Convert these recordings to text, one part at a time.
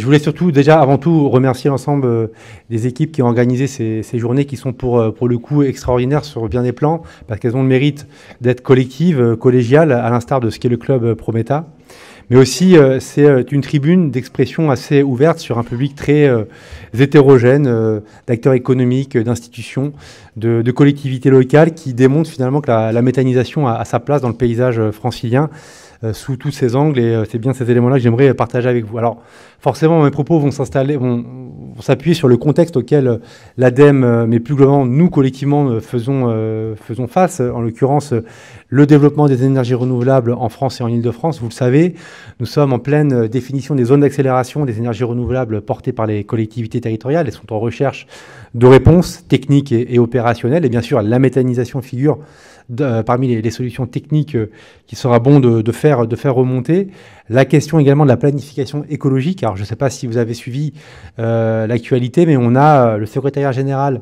Je voulais surtout déjà avant tout remercier l'ensemble euh, des équipes qui ont organisé ces, journées qui sont euh, pour, le coup extraordinaires sur bien des plans parce qu'elles ont le mérite d'être collectives, euh, collégiales à l'instar de ce qu'est le club Prometa. Mais aussi c'est une tribune d'expression assez ouverte sur un public très hétérogène d'acteurs économiques, d'institutions, de, collectivités locales qui démontrent finalement que la, méthanisation a sa place dans le paysage francilien euh, sous tous ces angles et euh, c'est bien ces éléments-là que j'aimerais partager avec vous. Alors forcément, mes propos vont s'installer, vont, s'appuyer sur le contexte auquel euh, l'ADEME, mais plus globalement nous collectivement faisons, faisons face, en l'occurrence le développement des énergies renouvelables en France et en Ile-de-France. Vous le savez, nous sommes en pleine euh, définition des zones d'accélération des énergies renouvelables portées par les collectivités territoriales. Elles sont en recherche de réponses techniques et, opérationnelles. Et bien sûr, la méthanisation figure euh, parmi les, solutions techniques euh, qui sera bon de, faire, remonter. La question également de la planification écologique. Alors, je ne sais pas si vous avez suivi l'actualité, mais on a le secrétariat général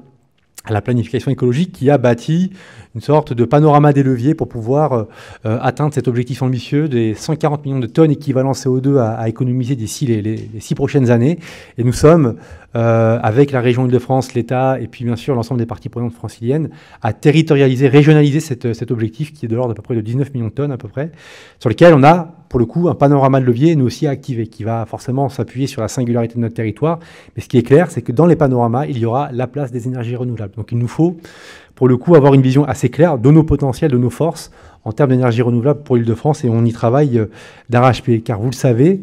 à la planification écologique qui a bâti une sorte de panorama des leviers pour pouvoir euh, euh, atteindre cet objectif ambitieux des 140 millions de tonnes équivalent CO2 à, économiser d'ici les, six prochaines années. Et nous sommes, euh, avec la région Île-de-France, l'État et puis bien sûr l'ensemble des parties prenantes franciliennes, à territorialiser, régionaliser cet objectif qui est de l'ordre d'à peu près de 19 millions de tonnes à peu près, sur lequel on a pour le coup un panorama de leviers nous aussi à activer qui va forcément s'appuyer sur la singularité de notre territoire. Mais ce qui est clair, c'est que dans les panoramas, il y aura la place des énergies renouvelables. Donc il nous faut pour le coup avoir une vision assez c'est clair de nos potentiels, de nos forces en termes d'énergie renouvelable pour l'Île-de-France et on y travaille euh, d'arrache-pied. Car vous le savez,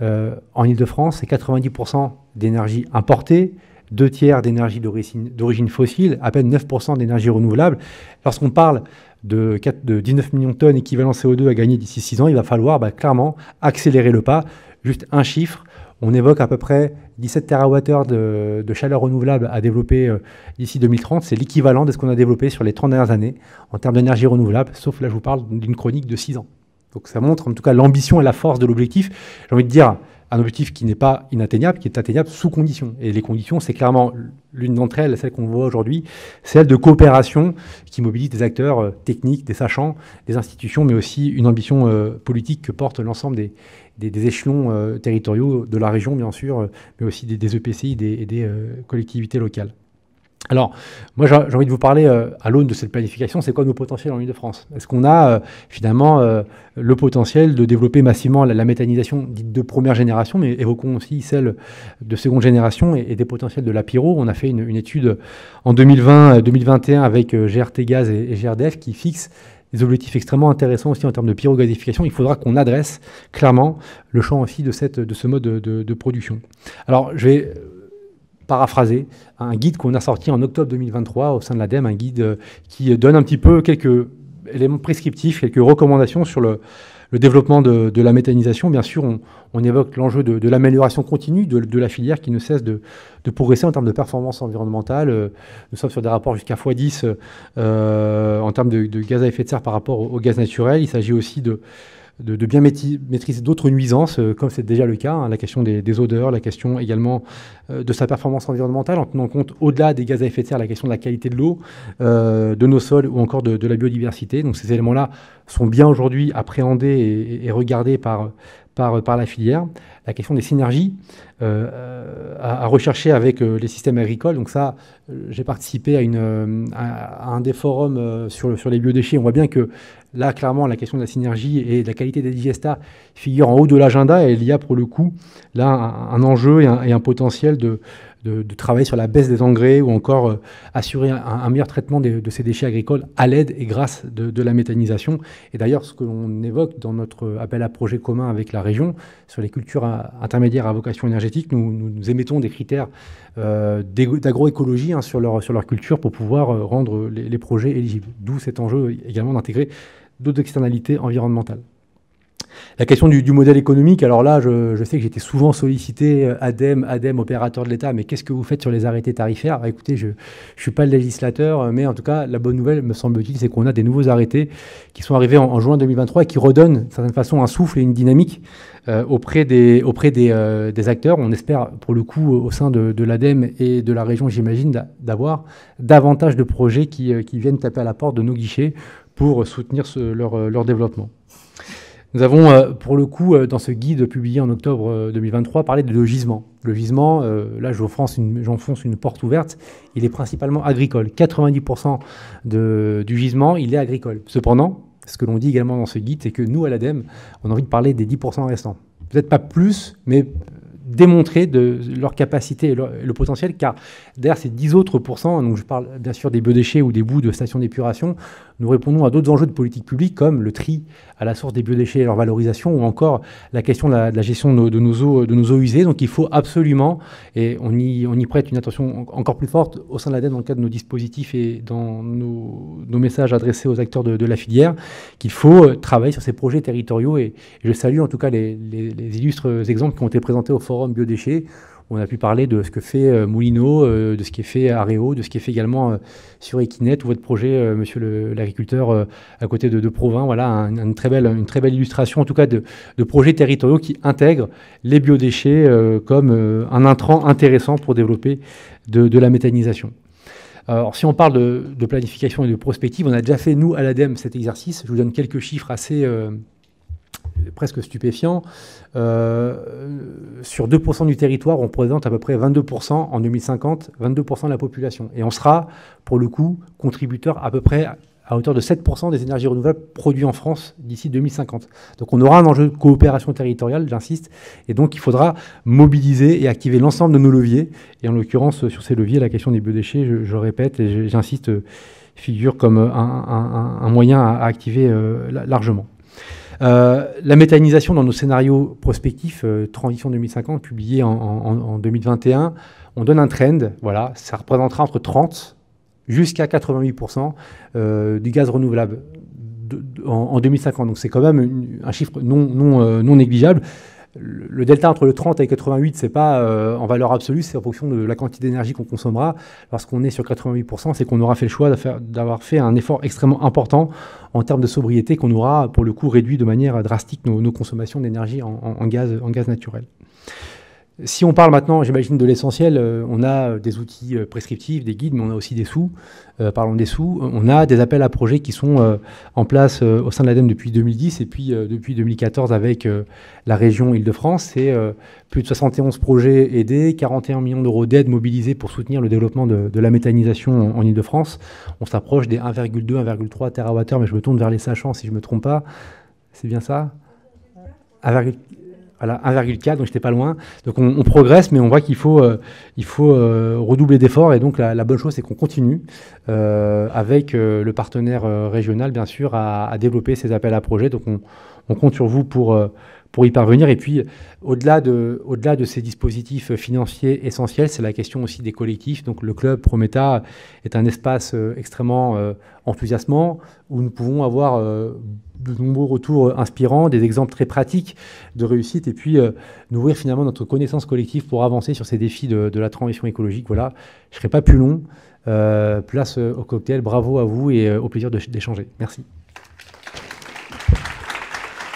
euh, en Île-de-France, c'est 90% d'énergie importée, deux tiers d'énergie d'origine fossile, à peine 9% d'énergie renouvelable. Lorsqu'on parle de, 19 millions de tonnes équivalent CO2 à gagner d'ici 6 ans, il va falloir bah, clairement accélérer le pas. Juste un chiffre, on évoque à peu près 17 TWh de, chaleur renouvelable à développer euh, d'ici 2030. C'est l'équivalent de ce qu'on a développé sur les 30 dernières années en termes d'énergie renouvelable, sauf là je vous parle d'une chronique de 6 ans. Donc ça montre en tout cas l'ambition et la force de l'objectif. J'ai envie de dire, un objectif qui n'est pas inatteignable, qui est atteignable sous conditions. Et les conditions, c'est clairement l'une d'entre elles, celle qu'on voit aujourd'hui, celle de coopération qui mobilise des acteurs euh, techniques, des sachants, des institutions, mais aussi une ambition euh, politique que porte l'ensemble des, échelons euh, territoriaux de la région, bien sûr, mais aussi des, EPCI e et des collectivités locales. Alors, moi j'ai envie de vous parler euh, à l'aune de cette planification, c'est quoi nos potentiels en Ile-de-France Est-ce qu'on a euh, finalement euh, le potentiel de développer massivement la, méthanisation dite de première génération, mais évoquons aussi celle de seconde génération et, des potentiels de la pyro On a fait une, étude en 2020-2021 avec GRT Gaz et, GRDF qui fixe des objectifs extrêmement intéressants aussi en termes de pyrogazification. Il faudra qu'on adresse clairement le champ aussi de, cette, ce mode de, de production. Alors, je vais paraphraser un guide qu'on a sorti en octobre 2023 au sein de l'ADEME, un guide euh, qui donne un petit peu quelques éléments prescriptifs, quelques recommandations sur le, développement de, la méthanisation. Bien sûr, on, évoque l'enjeu de, l'amélioration continue de, la filière qui ne cesse de, progresser en termes de performance environnementale. Euh, nous sommes sur des rapports jusqu'à x10 euh, en termes de, gaz à effet de serre par rapport au gaz naturel. Il s'agit aussi de de, bien maîtriser d'autres nuisances, euh, comme c'est déjà le cas, hein, la question des, odeurs, la question également euh, de sa performance environnementale, en tenant compte au-delà des gaz à effet de serre, la question de la qualité de l'eau, euh, de nos sols ou encore de, la biodiversité. Donc ces éléments-là sont bien aujourd'hui appréhendés et, regardés par, par la filière. La question des synergies. Euh, à, rechercher avec euh, les systèmes agricoles. Donc ça, euh, j'ai participé à, une, un des forums sur, sur les biodéchets. On voit bien que là, clairement, la question de la synergie et de la qualité des digestats figure en haut de l'agenda et il y a pour le coup là un, enjeu et un, potentiel de, de, travailler sur la baisse des engrais ou encore assurer un, meilleur traitement de, ces déchets agricoles à l'aide et grâce de, de la méthanisation. Et d'ailleurs, ce que l'on évoque dans notre appel à projet commun avec la région sur les cultures intermédiaires à vocation énergétique, nous, émettons des critères euh, d'agroécologie hein, sur, leur, sur leur culture pour pouvoir euh, rendre les projets éligibles. D'où cet enjeu également d'intégrer d'autres externalités environnementales. La question du, modèle économique, alors là, je, sais que j'étais souvent sollicité, euh, ADEME, ADEME, opérateur de l'État, mais qu'est-ce que vous faites sur les arrêtés tarifaires bah, Écoutez, je ne suis pas le législateur, euh, mais en tout cas, la bonne nouvelle, me semble-t-il, c'est qu'on a des nouveaux arrêtés qui sont arrivés en, juin 2023 et qui redonnent, d'une certaine façon, un souffle et une dynamique euh, auprès, des, auprès des, acteurs. On espère, pour le coup, au sein de, l'ADEME et de la région, j'imagine, d'avoir davantage de projets qui, viennent taper à la porte de nos guichets pour soutenir leur développement. Nous avons, euh, pour le coup, euh, dans ce guide publié en octobre 2023, euh, parlé de gisement. Le gisement, là, j'enfonce une, porte ouverte, il est principalement agricole. 90% du gisement, il est agricole. Cependant, ce que l'on dit également dans ce guide, c'est que nous, à l'ADEME, on a envie de parler des 10% restants. Peut-être pas plus, mais démontrer de leur capacité et, le potentiel, car derrière ces 10 autres pourcents, donc je parle bien sûr des biodéchets ou des bouts de stations d'épuration, nous répondons à d'autres enjeux de politique publique comme le tri à la source des biodéchets et leur valorisation, ou encore la question de la, gestion de nos, eaux, de nos eaux usées. Donc il faut absolument, et on y, on y prête une attention encore plus forte au sein de la dette dans le cadre de nos dispositifs et dans nos, messages adressés aux acteurs de, la filière, qu'il faut euh, travailler sur ces projets territoriaux. Et, je salue en tout cas les illustres exemples qui ont été présentés au forum biodéchets, on a pu parler de ce que fait euh, Moulineau, euh, de ce qui est fait à de ce qui est fait également euh, sur Equinet, ou votre projet, monsieur l'agriculteur, à côté de, de Provins. Voilà une, très belle, une très belle illustration, en tout cas, de, projets territoriaux qui intègrent les biodéchets comme un intrant intéressant pour développer de, la méthanisation. Alors, si on parle de, planification et de prospective, on a déjà fait, nous, à l'ADEME, cet exercice. Je vous donne quelques chiffres assez, presque stupéfiant. Euh, sur 2% du territoire, on représente à peu près 22% en 2050, 22% de la population. Et on sera, pour le coup, contributeur à peu près à hauteur de 7% des énergies renouvelables produites en France d'ici 2050. Donc on aura un enjeu de coopération territoriale, j'insiste, et donc il faudra mobiliser et activer l'ensemble de nos leviers. Et en l'occurrence, sur ces leviers, la question des biodéchets, je, je répète et j'insiste, figure comme un, moyen à activer euh, largement. Euh, la méthanisation dans nos scénarios prospectifs, euh, Transition 2050, publié en, 2021, on donne un trend, voilà, ça représentera entre 30 jusqu'à 88% euh, du gaz renouvelable en, 2050. Donc c'est quand même un chiffre non négligeable le, delta entre le 30 et 88, c'est pas euh, en valeur absolue, c'est en fonction de la quantité d'énergie qu'on consommera. Lorsqu'on est sur 88%, c'est qu'on aura fait le choix d'avoir fait un effort extrêmement important en termes de sobriété, qu'on aura pour le coup réduit de manière drastique nos, consommations d'énergie en, en, gaz, en gaz naturel. Si on parle maintenant, j'imagine, de l'essentiel, euh, on a des outils euh, prescriptifs, des guides, mais on a aussi des sous. Euh, parlons des sous. On a des appels à projets qui sont en place au sein de l'ADEME depuis 2010 et puis depuis 2014 avec la région Île-de-France. C'est plus de 71 projets aidés, 41 millions d'euros d'aide mobilisés pour soutenir le développement de, la méthanisation en, Ile Île-de-France. On s'approche des 1,2, 1,3 TWh, mais je me tourne vers les sachants si je ne me trompe pas. C'est bien ça voilà, 1,4, donc j'étais pas loin. Donc on, progresse, mais on voit qu'il faut, euh, il faut euh, redoubler d'efforts. Et donc la, bonne chose, c'est qu'on continue euh, avec le partenaire régional, bien sûr, à, développer ces appels à projets. Donc on, compte sur vous pour, pour y parvenir. Et puis, au-delà de, au -delà de ces dispositifs financiers essentiels, c'est la question aussi des collectifs. Donc le club Prometa est un espace extrêmement enthousiasmant où nous pouvons avoir de nombreux retours euh, inspirants, des exemples très pratiques de réussite, et puis euh, nourrir finalement notre connaissance collective pour avancer sur ces défis de, la transition écologique. Voilà, je ne serai pas plus long. Euh, place euh, au cocktail, bravo à vous et au plaisir d'échanger. Merci.